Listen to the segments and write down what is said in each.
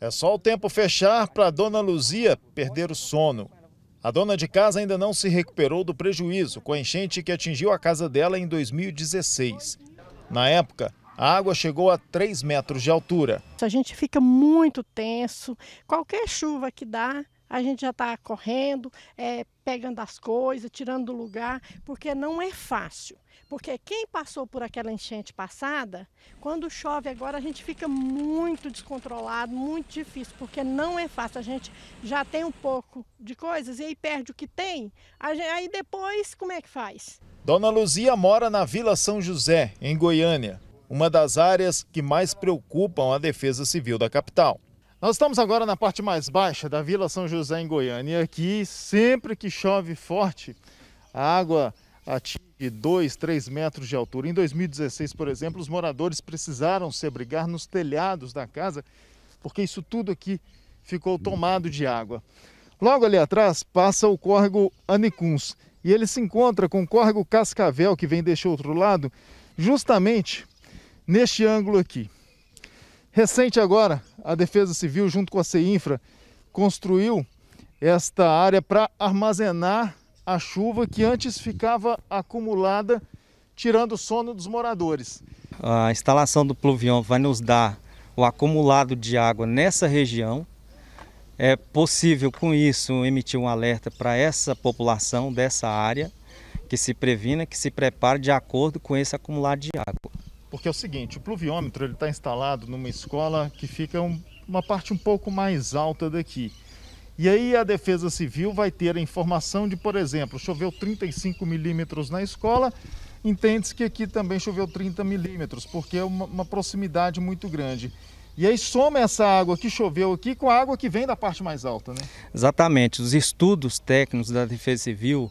É só o tempo fechar para a dona Luzia perder o sono. A dona de casa ainda não se recuperou do prejuízo com a enchente que atingiu a casa dela em 2016. Na época, a água chegou a 3 metros de altura. A gente fica muito tenso. Qualquer chuva que dá, a gente já está correndo, é, pegando as coisas, tirando do lugar, porque não é fácil. Porque quem passou por aquela enchente passada, quando chove agora a gente fica muito descontrolado, muito difícil, porque não é fácil. A gente já tem um pouco de coisas e aí perde o que tem, aí depois como é que faz? Dona Luzia mora na Vila São José, em Goiânia, uma das áreas que mais preocupam a Defesa Civil da capital. Nós estamos agora na parte mais baixa da Vila São José em Goiânia e aqui sempre que chove forte, a água atinge 2, 3 metros de altura. Em 2016, por exemplo, os moradores precisaram se abrigar nos telhados da casa porque isso tudo aqui ficou tomado de água. Logo ali atrás passa o córrego Anicuns e ele se encontra com o córrego Cascavel que vem deste outro lado justamente neste ângulo aqui. Recente agora, a Defesa Civil, junto com a CEINFRA, construiu esta área para armazenar a chuva que antes ficava acumulada, tirando o sono dos moradores. A instalação do pluvião vai nos dar o acumulado de água nessa região. É possível, com isso, emitir um alerta para essa população dessa área que se previna, que se prepare de acordo com esse acumulado de água. Porque é o seguinte, o pluviômetro está instalado numa escola que fica um, uma parte um pouco mais alta daqui. E aí a Defesa Civil vai ter a informação de, por exemplo, choveu 35 milímetros na escola, entende-se que aqui também choveu 30 milímetros, porque é uma, uma, proximidade muito grande. E aí soma essa água que choveu aqui com a água que vem da parte mais alta, né? Exatamente. Os estudos técnicos da Defesa Civil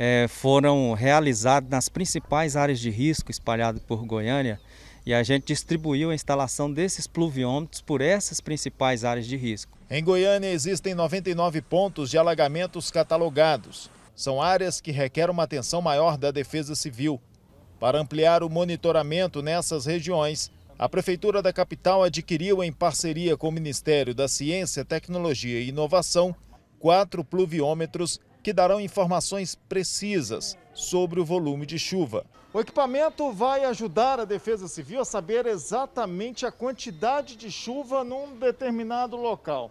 é, foram realizados nas principais áreas de risco espalhadas por Goiânia e a gente distribuiu a instalação desses pluviômetros por essas principais áreas de risco. Em Goiânia existem 99 pontos de alagamentos catalogados. São áreas que requerem uma atenção maior da Defesa Civil. Para ampliar o monitoramento nessas regiões, a Prefeitura da capital adquiriu, em parceria com o Ministério da Ciência, Tecnologia e Inovação, quatro pluviômetros que darão informações precisas sobre o volume de chuva. O equipamento vai ajudar a Defesa Civil a saber exatamente a quantidade de chuva num determinado local.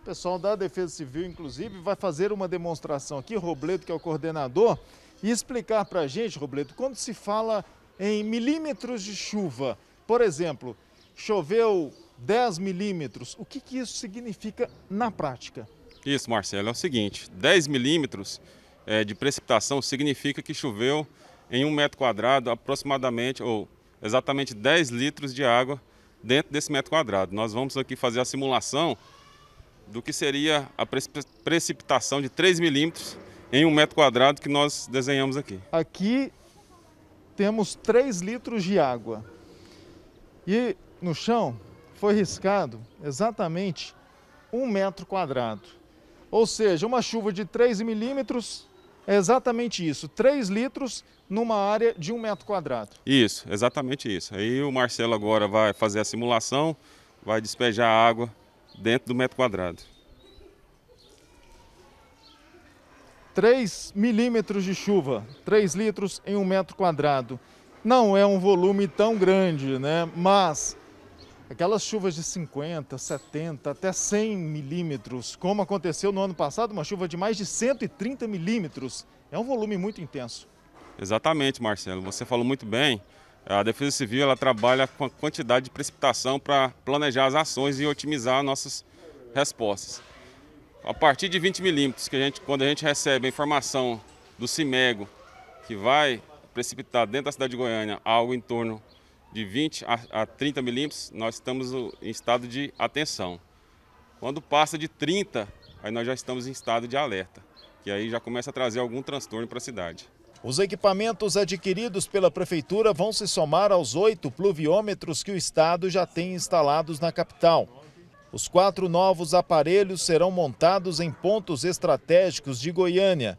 O pessoal da Defesa Civil, inclusive, vai fazer uma demonstração aqui, Robledo, que é o coordenador, e explicar para a gente, Robledo, quando se fala em milímetros de chuva, por exemplo, choveu 10 milímetros, o que, que isso significa na prática? Isso, Marcelo, é o seguinte: 10 milímetros é, de precipitação significa que choveu em um metro quadrado aproximadamente, ou exatamente 10 litros de água dentro desse metro quadrado. Nós vamos aqui fazer a simulação do que seria a precipitação de 3 milímetros em um metro quadrado que nós desenhamos aqui. Aqui temos 3 litros de água. E no chão foi riscado exatamente um metro quadrado. Ou seja, uma chuva de 3 milímetros é exatamente isso, 3 litros numa área de um metro quadrado. Isso, exatamente isso. Aí o Marcelo agora vai fazer a simulação, vai despejar a água dentro do metro quadrado. 3 milímetros de chuva, 3 litros em um metro quadrado. Não é um volume tão grande, né? Mas Aquelas chuvas de 50, 70, até 100 milímetros, como aconteceu no ano passado, uma chuva de mais de 130 milímetros. É um volume muito intenso. Exatamente, Marcelo. Você falou muito bem. A Defesa Civil ela trabalha com a quantidade de precipitação para planejar as ações e otimizar nossas respostas. A partir de 20 milímetros, que a gente, quando a gente recebe a informação do CIMEGO, que vai precipitar dentro da cidade de Goiânia algo em torno de 20 a 30 milímetros, nós estamos em estado de atenção. Quando passa de 30, aí nós já estamos em estado de alerta, que aí já começa a trazer algum transtorno para a cidade. Os equipamentos adquiridos pela Prefeitura vão se somar aos oito pluviômetros que o Estado já tem instalados na capital. Os quatro novos aparelhos serão montados em pontos estratégicos de Goiânia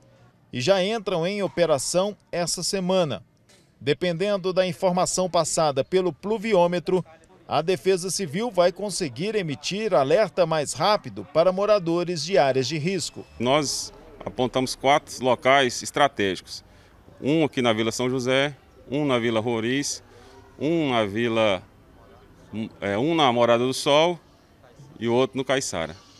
e já entram em operação essa semana. Dependendo da informação passada pelo pluviômetro, a Defesa Civil vai conseguir emitir alerta mais rápido para moradores de áreas de risco. Nós apontamos quatro locais estratégicos: um aqui na Vila São José, um na Vila Roriz, um na Vila. É, um na Morada do Sol e outro no Caiçara.